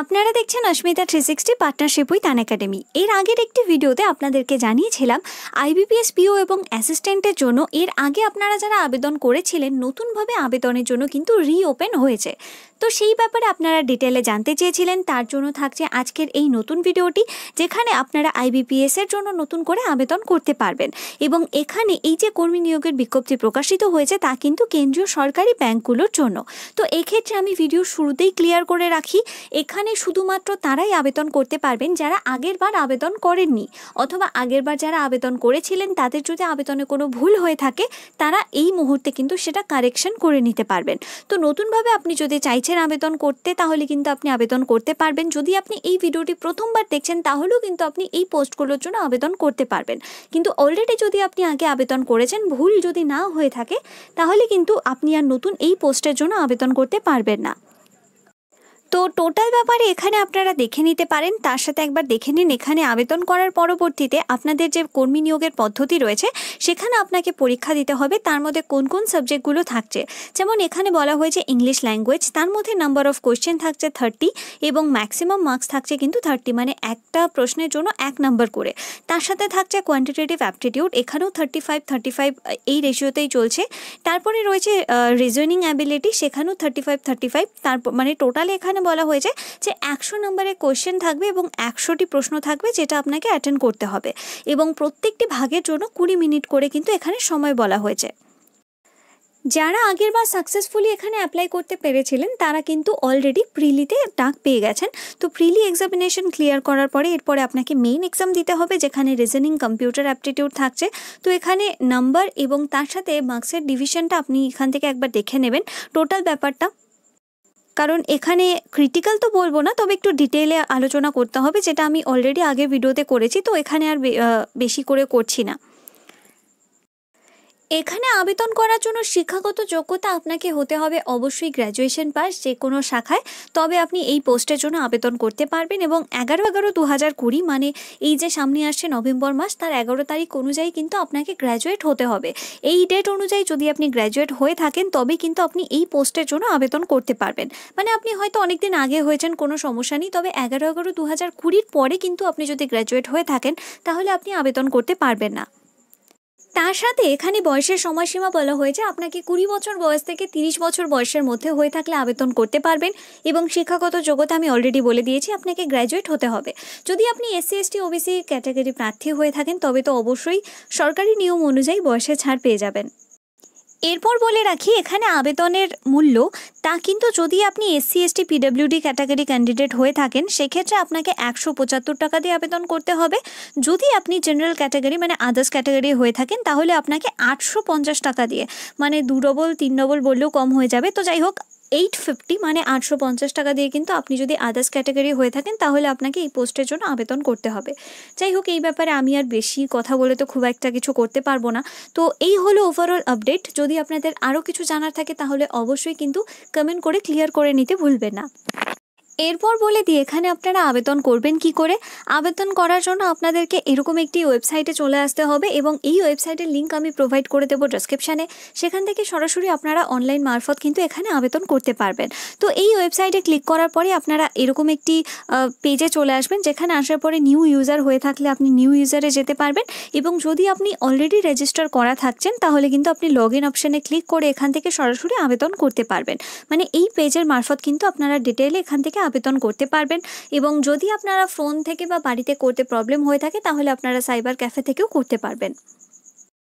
আপনারা দেখছেন Asmita three sixty partnership with Unacademy এর আগের একটি ভিডিওতে আপনাদেরকে জানিয়েছিলাম আইবিপিএস পিও এবং অ্যাসিস্ট্যান্টের জন্য এর আগে আপনারা যারা আবেদন করেছিলেন নতুনভাবে আবেদনের জন্য কিন্তু রিওপেন হয়েছে তো সেই ব্যাপারে আপনারা ডিটেলে জানতে চেয়েছিলেন তার জন্য থাকছে আজকের এই নতুন ভিডিওটি যেখানে আপনারা আইবিপিএস এর জন্য নতুন করে আবেদন করতে পারবেন এবং এখানে এই যে কর্মী নিয়োগের বিজ্ঞপ্তি প্রকাশিত হয়েছে তা কিন্তু কেন্দ্রীয় সরকারি ব্যাংকগুলোর জন্য তো এক্ষেত্রে আমি ভিডিও শুরুতেই ক্লিয়ার করে রাখি এখানে এখানে শুধুমাত্র তারাই আবেদন করতে পারবেন যারা আগেরবার আবেদন করেননি অথবা আগেরবার যারা আবেদন করেছিলেন তাদের যদি আবেদনে কোনো ভুল হয়ে থাকে তারা এই মুহূর্তে কিন্তু সেটা কারেকশন করে নিতে পারবেন তো নতুনভাবে আপনি যদি চাইছেন আবেদন করতে তাহলে কিন্তু আপনি আবেদন করতে পারবেন যদি আপনি এই ভিডিওটি প্রথমবার দেখছেন তাহলেও কিন্তু আপনি এই পোস্টগুলোর জন্য আবেদন করতে পারবেন কিন্তু অলরেডি যদি আপনি আগে আবেদন করেছেন ভুল যদি না হয়ে থাকে তাহলে কিন্তু আপনি আর নতুন এই পোস্টের জন্য আবেদন করতে পারবেন না তো টোটাল ব্যাপারে এখানে আপনারা দেখে নিতে পারেন তার সাথে একবার দেখে নিন এখানে আবেদন করার পরবর্তীতে আপনাদের যে কর্মী নিয়োগের পদ্ধতি রয়েছে সেখানে আপনাকে পরীক্ষা দিতে হবে তার মধ্যে কোন কোন সাবজেক্টগুলো থাকছে যেমন এখানে বলা হয়েছে ইংলিশ ল্যাঙ্গুয়েজ তার মধ্যে নাম্বার অফ কোয়েশ্চেন থাকছে থার্টি এবং ম্যাক্সিমাম মার্কস থাকছে কিন্তু থার্টি মানে একটা প্রশ্নের জন্য এক নাম্বার করে তার সাথে থাকছে কোয়ান্টিটেটিভ অ্যাপটিটিউড এখানেও থার্টি ফাইভ থার্টি ফাইভ এই রেশিওতেই চলছে তারপরে রয়েছে রিজনিং অ্যাবিলিটি সেখানেও থার্টি ফাইভ থার্টি ফাইভ তারপর মানে টোটাল এখানে বলা হয়েছে যে একশো নম্বরের কোয়েশ্চেন থাকবে এবং একশোটি প্রশ্ন থাকবে যেটা আপনাকে অ্যাটেন্ড করতে হবে এবং প্রত্যেকটি ভাগের জন্য কুড়ি মিনিট করে কিন্তু এখানে সময় বলা হয়েছে যারা আগের বার সাকসেসফুলি এখানে অ্যাপ্লাই করতে পেরেছিলেন তারা কিন্তু অলরেডি প্রিলিতে ডাক পেয়ে গেছেন তো প্রিলি এক্সামিনেশন ক্লিয়ার করার পরে এরপরে আপনাকে মেইন এক্সাম দিতে হবে যেখানে রিজনিং কম্পিউটার অ্যাপটিটিউড থাকছে তো এখানে নাম্বার এবং তার সাথে মার্কসের ডিভিশনটা আপনি এখান থেকে একবার দেখে নেবেন টোটাল ব্যাপারটা কারণ এখানে ক্রিটিক্যাল তো বলবো না তবে একটু ডিটেলে আলোচনা করতে হবে যেটা আমি অলরেডি আগে ভিডিওতে করেছি তো এখানে আর বেশি করে করছি না এখানে আবেদন করার জন্য শিক্ষাগত যোগ্যতা আপনাকে হতে হবে অবশ্যই গ্র্যাজুয়েশন পাস যে কোনো শাখায় তবে আপনি এই পোস্টের জন্য আবেদন করতে পারবেন এবং এগারো এগারো দু হাজার কুড়ি মানে এই যে সামনে আসছে নভেম্বর মাস তার এগারো তারিখ অনুযায়ী কিন্তু আপনাকে গ্র্যাজুয়েট হতে হবে এই ডেট অনুযায়ী যদি আপনি গ্র্যাজুয়েট হয়ে থাকেন তবে কিন্তু আপনি এই পোস্টের জন্য আবেদন করতে পারবেন মানে আপনি হয়তো অনেকদিন আগে হয়েছেন কোনো সমস্যা নেই তবে এগারো এগারো দু হাজার কুড়ির পরে কিন্তু আপনি যদি গ্র্যাজুয়েট হয়ে থাকেন তাহলে আপনি আবেদন করতে পারবেন না তার সাথে এখানে বয়সের সময়সীমা বলা হয়েছে আপনাকে কুড়ি বছর বয়স থেকে তিরিশ বছর বয়সের মধ্যে হয়ে থাকলে আবেদন করতে পারবেন এবং শিক্ষাগত যোগ্যতা আমি অলরেডি বলে দিয়েছি আপনাকে গ্র্যাজুয়েট হতে হবে যদি আপনি এসসি এসটি ওবিসি ক্যাটাগরি প্রার্থী হয়ে থাকেন তবে তো অবশ্যই সরকারি নিয়ম অনুযায়ী বয়সে ছাড় পেয়ে যাবেন এরপর বলে রাখি এখানে আবেদনের মূল্য তা কিন্তু যদি আপনি এসসি এসটি পিডাব্লিউডি ক্যাটাগরি ক্যান্ডিডেট হয়ে থাকেন সেক্ষেত্রে আপনাকে একশো পঁচাত্তর টাকা দিয়ে আবেদন করতে হবে যদি আপনি জেনারেল ক্যাটাগরি মানে আদার্স ক্যাটাগরি হয়ে থাকেন তাহলে আপনাকে আটশো পঞ্চাশ টাকা দিয়ে মানে দু ডবল তিন ডবল বললেও কম হয়ে যাবে তো যাই হোক এইট ফিফটি মানে আটশো পঞ্চাশ টাকা দিয়ে কিন্তু আপনি যদি আদার্স ক্যাটাগরি হয়ে থাকেন তাহলে আপনাকে এই পোস্টের জন্য আবেদন করতে হবে যাই হোক এই ব্যাপারে আমি আর বেশি কথা বলে তো খুব একটা কিছু করতে পারবো না তো এই হলো ওভারঅল আপডেট যদি আপনাদের আরও কিছু জানার থাকে তাহলে অবশ্যই কিন্তু কমেন্ট করে ক্লিয়ার করে নিতে ভুলবেন না এরপর বলে দিই এখানে আপনারা আবেদন করবেন কি করে আবেদন করার জন্য আপনাদেরকে এরকম একটি ওয়েবসাইটে চলে আসতে হবে এবং এই ওয়েবসাইটের লিঙ্ক আমি প্রোভাইড করে দেবো ডিসক্রিপশানে সেখান থেকে সরাসরি আপনারা অনলাইন মারফত কিন্তু এখানে আবেদন করতে পারবেন তো এই ওয়েবসাইটে ক্লিক করার পরে আপনারা এরকম একটি পেজে চলে আসবেন যেখানে আসার পরে নিউ ইউজার হয়ে থাকলে আপনি নিউ ইউজারে যেতে পারবেন এবং যদি আপনি অলরেডি রেজিস্টার করা থাকছেন তাহলে কিন্তু আপনি লগ ইন অপশানে ক্লিক করে এখান থেকে সরাসরি আবেদন করতে পারবেন মানে এই পেজের মারফত কিন্তু আপনারা ডিটেলে এখান থেকে আবেদন করতে পারবেন এবং যদি আপনারা ফোন থেকে বা বাড়িতে করতে প্রবলেম হয়ে থাকে তাহলে আপনারা সাইবার ক্যাফে থেকেও করতে পারবেন